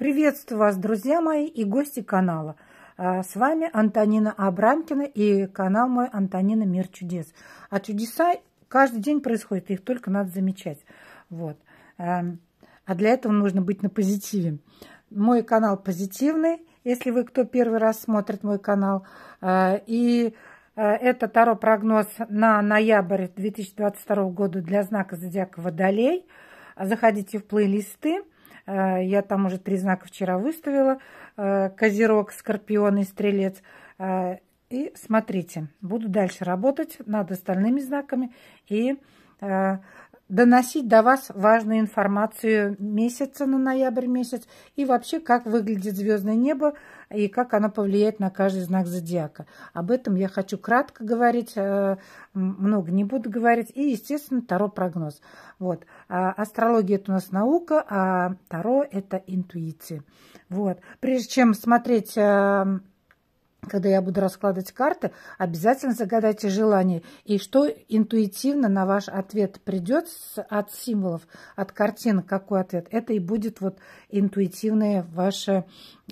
Приветствую вас, друзья мои и гости канала. А, с вами Антонина Абрамкина и канал мой Антонина Мир Чудес. А чудеса каждый день происходят, их только надо замечать. Вот. А, а для этого нужно быть на позитиве. Мой канал позитивный, если вы кто первый раз смотрит мой канал. А, и это Таро-прогноз на ноябрь 2022 года для знака Зодиака Водолей. Заходите в плейлисты. Э, я там уже три знака вчера выставила. Э, козерог, Скорпион и Стрелец. Э, и смотрите, буду дальше работать над остальными знаками и доносить до вас важную информацию месяца на ноябрь месяц и вообще, как выглядит звездное небо и как оно повлияет на каждый знак зодиака. Об этом я хочу кратко говорить, э, много не буду говорить. И, естественно, Таро прогноз. Вот. А, астрология – это у нас наука, а Таро – это интуиция. Вот. Прежде чем смотреть э, когда я буду раскладывать карты, обязательно загадайте желание. И что интуитивно на ваш ответ придет от символов, от картины, какой ответ, это и будет вот интуитивный ваш,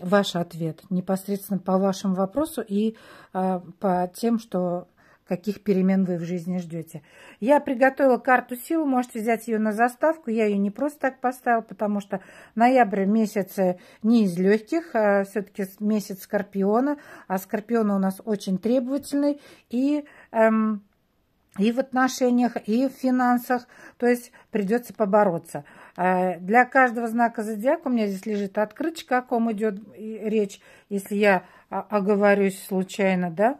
ваш ответ непосредственно по вашему вопросу и э, по тем, что каких перемен вы в жизни ждете. Я приготовила карту сил, можете взять ее на заставку. Я ее не просто так поставила, потому что ноябрь месяц э, не из легких, а все-таки месяц Скорпиона, а Скорпион у нас очень требовательный и... Эм, и в отношениях, и в финансах. То есть придется побороться. А для каждого знака зодиака у меня здесь лежит открыточка, о ком идет речь, если я а, оговорюсь случайно, да,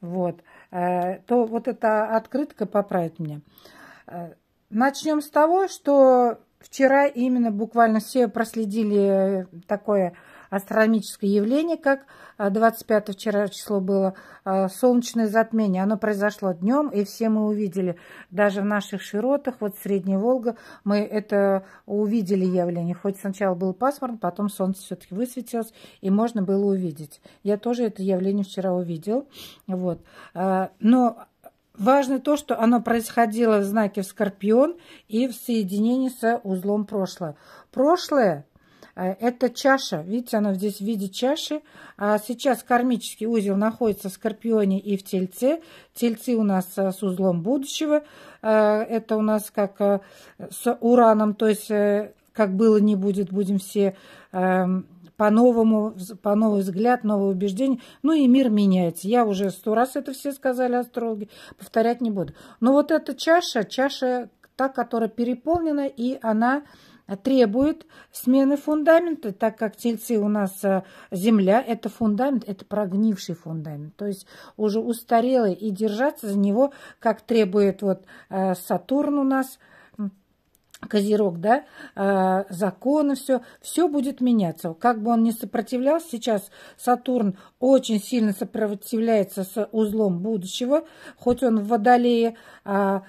вот. Э, то вот эта открытка поправит меня. Э, начнем с того, что вчера именно буквально все проследили такое астрономическое явление, как 25 а, вчера число было, а, солнечное затмение. Оно произошло днем, и все мы увидели, даже в наших широтах, вот Средняя Волга, мы это увидели явление. Хоть сначала был пасмурно, потом солнце все-таки высветилось, и можно было увидеть. Я тоже это явление вчера увидел. Вот. А, но Важно то, что оно происходило в знаке Скорпион и в соединении с узлом прошлое. Прошлое Э, это чаша, видите, она здесь в виде чаши. А сейчас кармический узел находится в Скорпионе и в Тельце. Тельцы у нас э, с узлом будущего. Э, это у нас как с Ураном, то есть как было не будет, будем все эм, по-новому, по новый взгляд, новые убеждения. Ну и мир меняется. Я уже сто раз это все сказали астрологи, повторять не буду. Но вот эта чаша, чаша та, которая переполнена, и она Э, требует смены фундамента, так как тельцы у нас э, земля, это фундамент, это прогнивший фундамент, то есть уже устарелый, и держаться за него, как требует вот э, Сатурн у нас, Козерог, да, законы, все, все будет меняться. Как бы он ни сопротивлялся, сейчас Сатурн очень сильно сопротивляется с узлом будущего, хоть он в Водолее, а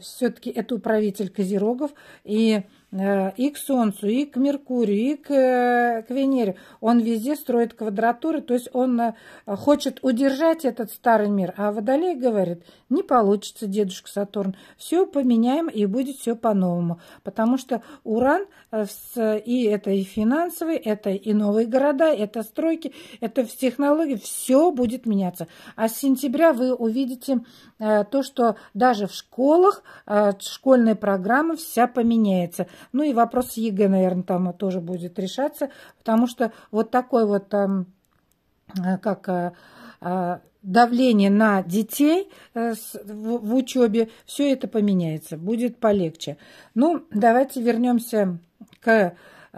все-таки это управитель Козерогов, и Э, и к Солнцу, и к Меркурию, и к, э, к Венере. Он везде строит квадратуры, то есть он э, хочет удержать этот старый мир. А Водолей говорит, не получится, дедушка Сатурн, все поменяем и будет все по-новому. Потому что Уран, и это и финансовый, это и новые города, это стройки, это в технологии, все будет меняться. А с сентября вы увидите то, что даже в школах школьная программа вся поменяется – ну и вопрос ЕГЭ, наверное, там тоже будет решаться, потому что вот такой вот, эм, э, как э, э, давление на детей в учебе, все это поменяется, будет полегче. Ну, давайте вернемся к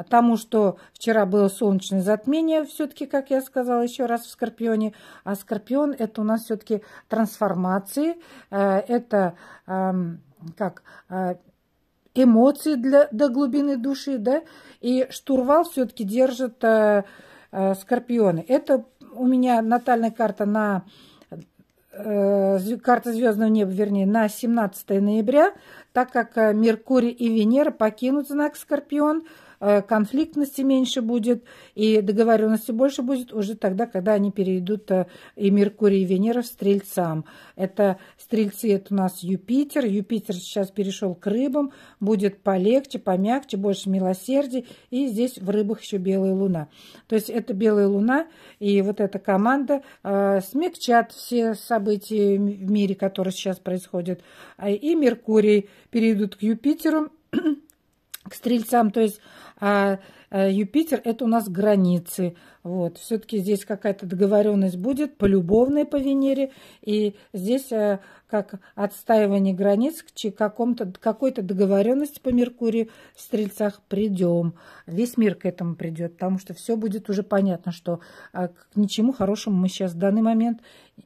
тому, что вчера было солнечное затмение, все-таки, как я сказала еще раз, в Скорпионе. А Скорпион – это у нас все-таки трансформации, это эм, как эмоции для, до глубины души, да, и штурвал все-таки держит э, э, скорпионы. Это у меня натальная карта на э, карта звездного неба, вернее, на 17 ноября, так как э, Меркурий и Венера покинут знак Скорпион – Э, конфликтности меньше будет и договоренности больше будет уже тогда, когда они перейдут э, и Меркурий, и Венера в Стрельцам. Это Стрельцы, это у нас Юпитер. Юпитер сейчас перешел к рыбам, будет полегче, помягче, больше милосердия. И здесь в рыбах еще белая луна. То есть это белая луна и вот эта команда э, смягчат все события в мире, которые сейчас происходят. А и Меркурий перейдут к Юпитеру к стрельцам. То есть а, а Юпитер это у нас границы. Вот. Все-таки здесь какая-то договоренность будет, по любовной по Венере. И здесь а, как отстаивание границ к какому-то, какой-то договоренности по Меркурию в стрельцах придем. Весь мир к этому придет, потому что все будет уже понятно, что а, к ничему хорошему мы сейчас в данный момент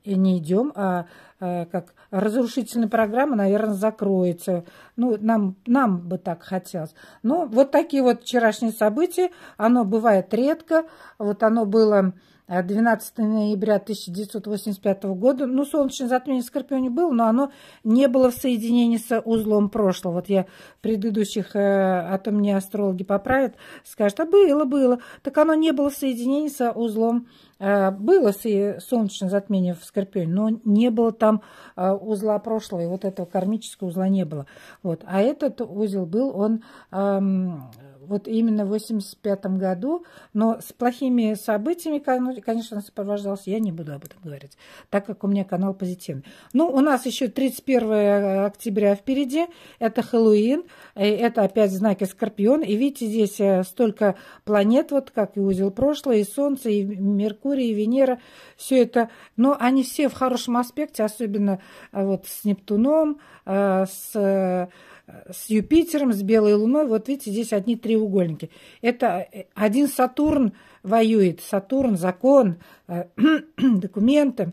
не идем, а, э, как разрушительная программа, наверное, закроется. Ну, нам, нам бы так хотелось. Ну, вот такие вот вчерашние события. Оно бывает редко. Вот оно было 12 а ноября 1985 года. Ну, солнечное затмение в Скорпионе было, но оно не было в соединении с узлом прошлого. Вот я предыдущих, а э, то мне астрологи поправят, скажут, а было, было. Так оно не было в соединении с узлом э, было э, солнечное затмение в Скорпионе, но не было там узла прошлого, и вот этого кармического узла не было. Вот. А этот узел был, он эм, вот именно в 85 году, но с плохими событиями, конечно, сопровождался, я не буду об этом говорить, так как у меня канал позитивный. Ну, у нас еще 31 октября впереди, это Хэллоуин, это опять знаки Скорпион, и видите, здесь э, столько планет, вот как и узел прошлого, и Солнце, и Меркурий, и Венера, все это, но они все в хорошем аспекте, особенно э, вот с Нептуном, э, с Э, с Юпитером, с Белой Луной. Вот видите, здесь одни треугольники. Это э, один Сатурн воюет. Сатурн, закон, э, документы.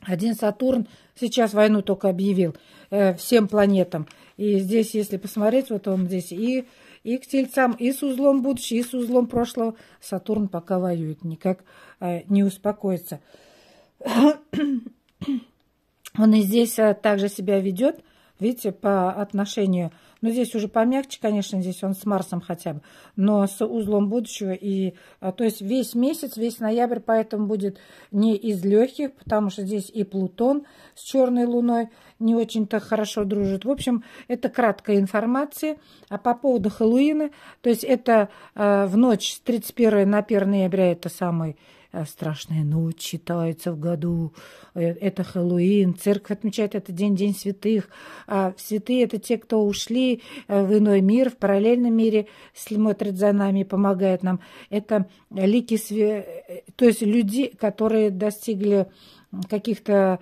Один Сатурн сейчас войну только объявил э, всем планетам. И здесь, если посмотреть, вот он здесь и, и к тельцам, и с узлом будущего, и с узлом прошлого. Сатурн пока воюет, никак э, не успокоится. Он и здесь э, также себя ведет – видите, по отношению, ну здесь уже помягче, конечно, здесь он с Марсом хотя бы, но с узлом будущего, и, а, то есть весь месяц, весь ноябрь, поэтому будет не из легких, потому что здесь и Плутон с черной луной не очень-то хорошо дружит. В общем, это краткая информация. А по поводу Хэллоуина, то есть это э, в ночь с 31 на 1 ноября, это самый Э, страшные, ночь читается в году, э, это Хэллоуин, церковь отмечает этот День, День святых. А святые – это те, кто ушли э, в иной мир, в параллельном мире, смотрят за нами, помогают нам. Это лики, све, то есть люди, которые достигли каких-то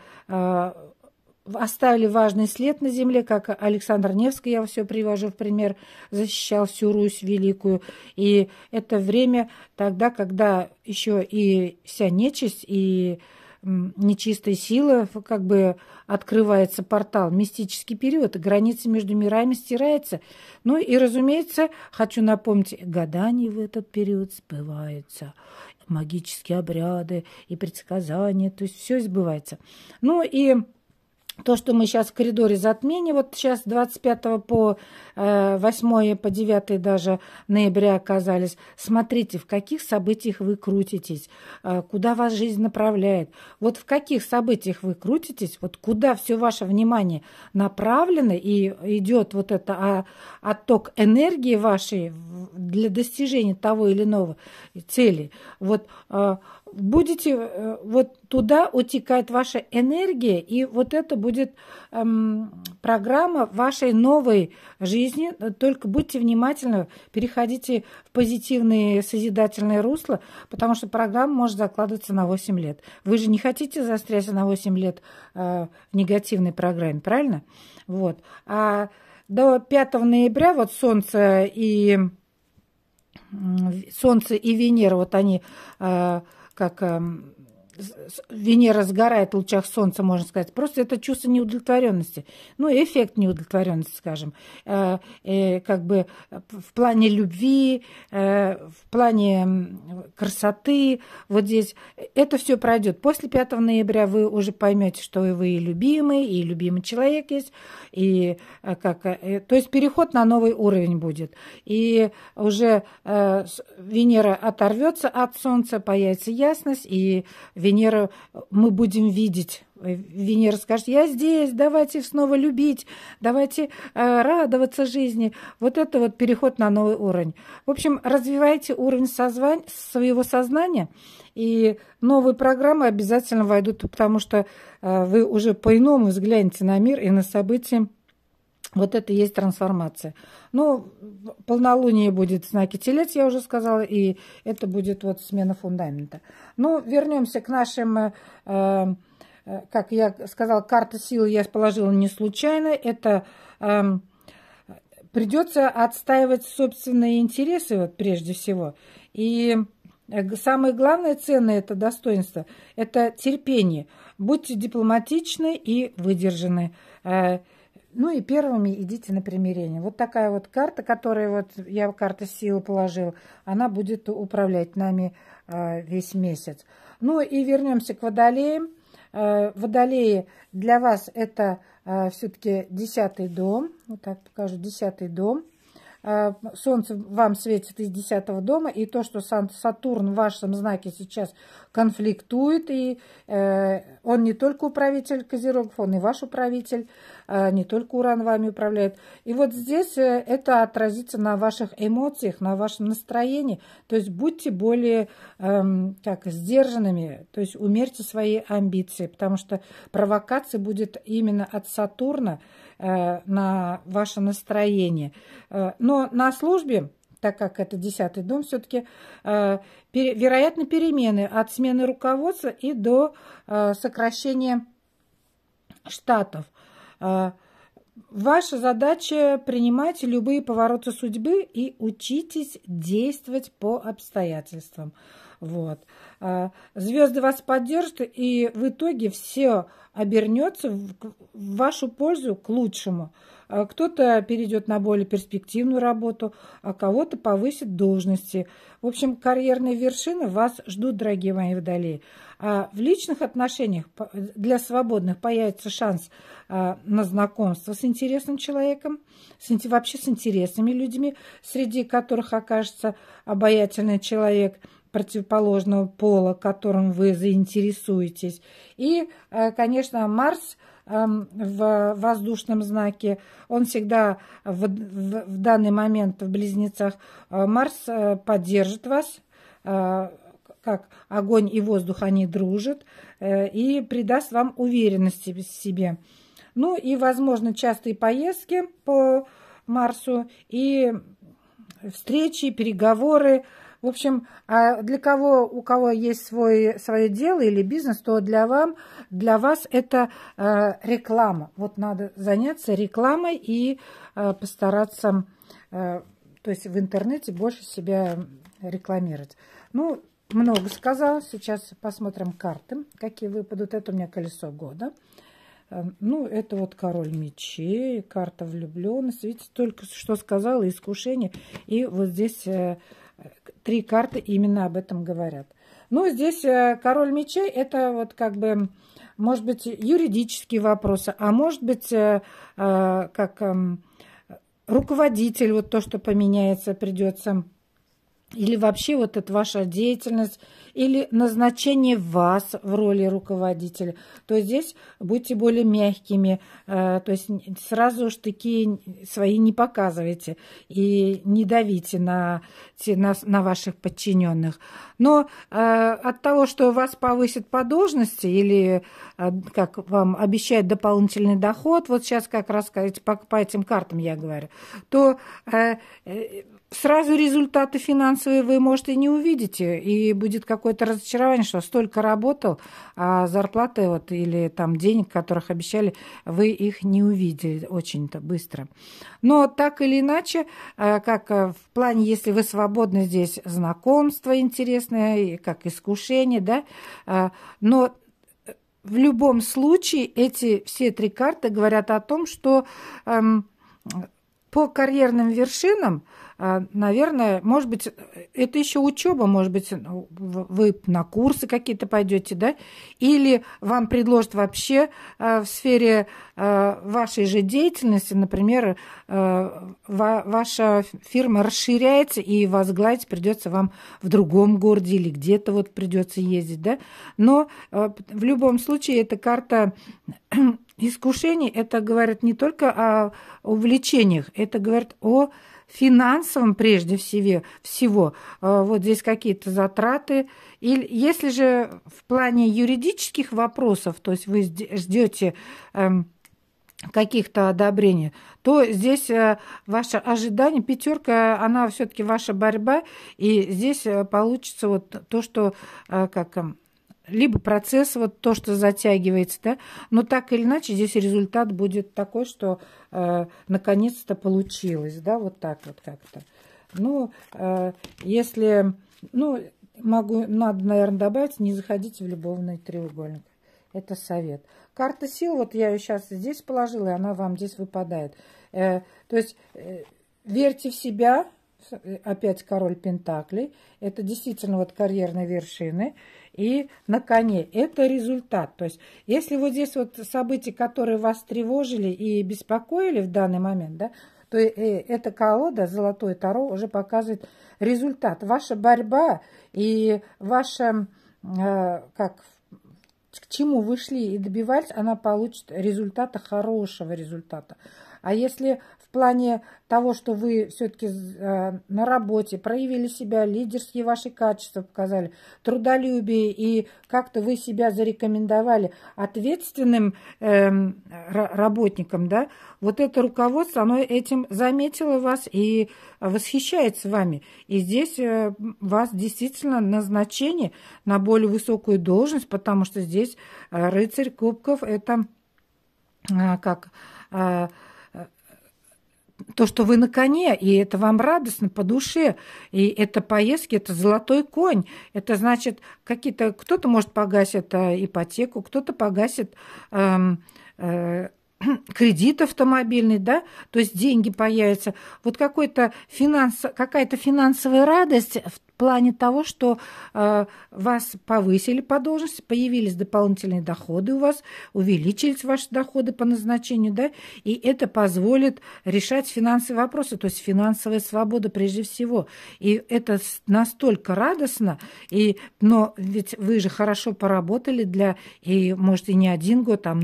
оставили важный след на земле, как Александр Невский, я все привожу в пример, защищал всю Русь великую. И это время тогда, когда еще и вся нечисть, и нечистая сила, как бы открывается портал, мистический период, граница между мирами стирается. Ну и, разумеется, хочу напомнить, гадания в этот период сбываются, магические обряды и предсказания, то есть все сбывается. Ну и то, что мы сейчас в коридоре затмения, вот сейчас 25 по 8 э, по 9 даже ноября оказались, смотрите, в каких событиях вы крутитесь, э, куда вас жизнь направляет, вот в каких событиях вы крутитесь, вот куда все ваше внимание направлено и идет вот это а, отток энергии вашей для достижения того или иного цели. Вот э, будете э, вот туда утекает ваша энергия, и вот это будет эм, программа вашей новой жизни. Только будьте внимательны, переходите в позитивные созидательные русла, потому что программа может закладываться на 8 лет. Вы же не хотите застрять на 8 лет э, в негативной программе, правильно? Вот. А до 5 ноября вот Солнце и Солнце и Венера, вот они э, как эм, Венера сгорает в лучах Солнца, можно сказать. Просто это чувство неудовлетворенности. Ну, эффект неудовлетворенности, скажем. Э, э, как бы в плане любви, э, в плане красоты. Вот здесь это все пройдет. После 5 ноября вы уже поймете, что и вы и любимый, и любимый человек есть. И э, как, э, э, то есть переход на новый уровень будет. И уже Венера оторвется от Солнца, появится ясность, и Венера, мы будем видеть. Венера скажет, я здесь, давайте снова любить, давайте э, радоваться жизни. Вот это вот переход на новый уровень. В общем, развивайте уровень созвань, своего сознания, и новые программы обязательно войдут, потому что э, вы уже по-иному взглянете на мир и на события вот это и есть трансформация. Ну, полнолуние будет в знаке телец, я уже сказала, и это будет вот смена фундамента. Ну, вернемся к нашим, э, э, как я сказала, карта сил. я положила не случайно. Это э, придется отстаивать собственные интересы вот прежде всего. И э, самое главное ценное это достоинство, это терпение. Будьте дипломатичны и выдержаны. Э, ну и первыми идите на примирение. Вот такая вот карта, которая вот я карта силы положил, она будет управлять нами а, весь месяц. Ну и вернемся к водолеям. А, водолеи для вас это а, все-таки десятый дом. Вот так покажу, десятый дом. Э, солнце вам светит из десятого дома, и то, что Сатурн в вашем знаке сейчас конфликтует, и э, он не только управитель Козерогов, он и ваш управитель, э, не только Уран вами управляет. И вот здесь это отразится на ваших эмоциях, на вашем настроении. То есть будьте более эм, как, сдержанными, то есть умерьте свои амбиции, потому что провокация будет именно от Сатурна, Э, на ваше настроение. Э, но на службе так как это десятый дом, все-таки э, вероятно перемены от смены руководства и до э, сокращения штатов. ваша задача принимать любые повороты судьбы и учитесь действовать по обстоятельствам. Вот. Э, Э, звезды вас поддержат, и в итоге все обернется в вашу пользу к лучшему. Э, кто-то перейдет на более перспективную работу, а кого-то повысит должности. В общем, карьерные вершины вас ждут, дорогие мои водолеи а в личных отношениях для свободных появится шанс а, на знакомство с интересным человеком, с, вообще с интересными людьми, среди которых окажется обаятельный человек противоположного пола, которым вы заинтересуетесь. И, а, конечно, Марс в воздушном знаке. Он всегда в, в, в данный момент в близнецах. А, Марс э, поддержит вас, как огонь и воздух, они дружат, э, и придаст вам уверенности в себе. Ну и, возможно, частые поездки по Марсу и встречи, переговоры. В общем, а для кого, у кого есть свой, свое дело или бизнес, то для, вам, для вас это э, реклама. Вот надо заняться рекламой и э, постараться, то есть в интернете больше себя рекламировать. Ну, много сказала. Сейчас посмотрим карты, какие выпадут. Это у меня колесо года. Эм, ну, это вот король мечей, карта влюбленность. Видите, только что сказала, искушение. И вот здесь э, три карты именно об этом говорят. Ну, здесь э, король мечей, это вот как бы, может быть, юридические вопросы, а может быть, э, как эм, руководитель, вот то, что поменяется, придется или вообще вот эта ваша деятельность, или назначение вас в роли руководителя, то здесь будьте более мягкими, э, то есть сразу такие свои не показывайте и не давите на, на, на ваших подчиненных. Но э, от того, что вас повысят по должности или, э, как вам обещают, дополнительный доход, вот сейчас как раз по, по этим картам я говорю, то сразу результаты финансовые вы, может, и не увидите, и будет как какое-то разочарование, что столько работал, а зарплаты вот или там денег, которых обещали, вы их не увидели очень-то быстро. Но так или иначе, э, как э, в плане, если вы свободны здесь, знакомство интересное, как искушение, да, э, но в любом случае эти все три карты говорят о том, что эм, по карьерным вершинам а, наверное, может быть, это еще учеба, может быть, вы на курсы какие-то пойдете, да, или вам предложат вообще а, в сфере а, вашей же деятельности, например, ваша фирма расширяется, и возглавить придется вам в другом городе или где-то вот придется ездить, да, но в любом случае эта карта искушений, это говорит не только о увлечениях, это говорит о финансовым прежде всего, всего э, вот здесь какие-то затраты. И если же в плане юридических вопросов, то есть вы ждете эм, каких-то одобрений, то здесь э, ваше ожидание, пятерка, она все-таки ваша борьба, и здесь э, получится вот то, что как эм, либо процесс, вот то, что затягивается, да, но так или иначе здесь результат будет такой, что э, наконец-то получилось, да, вот так вот как-то. Ну, э, если, ну, могу, надо, наверное, добавить, не заходите в любовный треугольник. Это совет. Карта сил, вот я ее сейчас здесь положила, и она вам здесь выпадает. Э, то есть э, верьте в себя, э, опять король Пентаклей. Это действительно вот карьерные вершины и на коне. Это результат. То есть, если вот здесь вот события, которые вас тревожили и беспокоили в данный момент, да, то э, эта колода золотой Таро» уже показывает результат. Ваша борьба и ваша, э, как, к чему вы шли и добивались, она получит результата, хорошего результата. А если плане того, что вы все-таки э, на работе проявили себя, лидерские ваши качества показали, трудолюбие и как-то вы себя зарекомендовали ответственным эм, работником, да, вот это руководство, оно этим заметило вас и восхищается вами. И здесь э, вас действительно назначение на более высокую должность, потому что здесь э, рыцарь кубков – это как то, что вы на коне, и это вам радостно по душе, и это поездки, это золотой конь, это значит какие-то, кто-то может погасит э, ипотеку, кто-то погасит эм, э, кредит автомобильный, да, то есть деньги появятся. Вот какой-то финанс, какая-то финансовая радость плане того, что э, вас повысили по должности, появились дополнительные доходы у вас, увеличились ваши доходы по назначению, да, и это позволит решать финансовые вопросы, то есть финансовая свобода прежде всего. И это настолько радостно, и, но ведь вы же хорошо поработали для, и, может, и не один год, а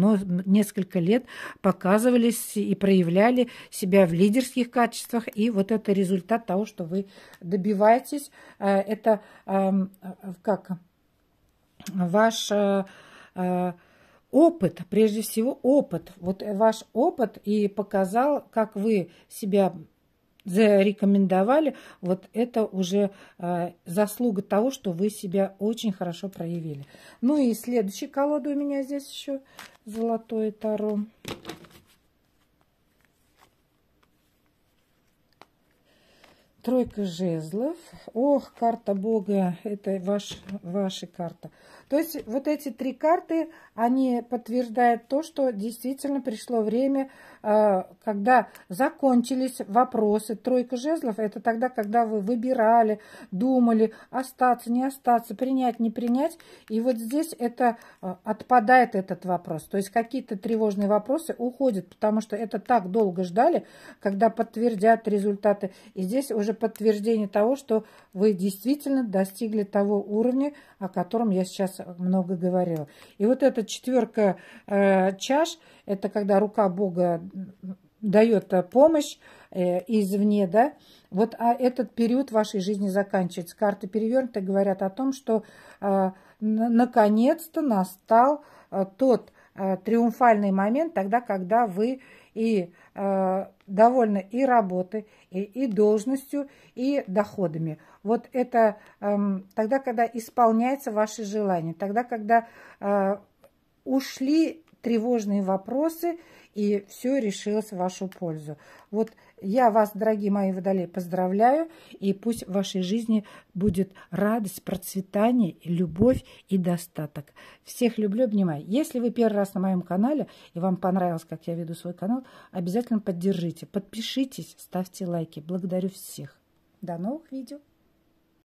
несколько лет показывались и проявляли себя в лидерских качествах, и вот это результат того, что вы добиваетесь, э, Э, это эм, э, как ваш э, опыт, прежде всего опыт. Вот ваш опыт и показал, как вы себя зарекомендовали, вот это уже заслуга того, что вы себя очень хорошо проявили. Ну и следующая колода у меня здесь еще золотое таро. Тройка жезлов. Ох, карта Бога, это ваш, ваша карта. То есть вот эти три карты, они подтверждают то, что действительно пришло время, э, когда закончились вопросы. Тройка жезлов – это тогда, когда вы выбирали, думали, остаться, не остаться, принять, не принять. И вот здесь это э, отпадает этот вопрос. То есть какие-то тревожные вопросы уходят, потому что это так долго ждали, когда подтвердят результаты. И здесь уже подтверждение того, что вы действительно достигли того уровня, о котором я сейчас много говорила. И вот эта четверка э, чаш, это когда рука Бога дает э, помощь э, извне, да, вот а этот период вашей жизни заканчивается. Карты перевернуты говорят о том, что э, наконец-то настал э, тот э, триумфальный момент, тогда, когда вы и э, довольны и работой, и, и должностью, и доходами. Вот это э, тогда, когда исполняется ваше желание, тогда, когда э, ушли тревожные вопросы, и все решилось в вашу пользу. Вот я вас, дорогие мои водолеи, поздравляю, и пусть в вашей жизни будет радость, процветание, любовь и достаток. Всех люблю, обнимаю. Если вы первый раз на моем канале, и вам понравилось, как я веду свой канал, обязательно поддержите, подпишитесь, ставьте лайки. Благодарю всех. До новых видео.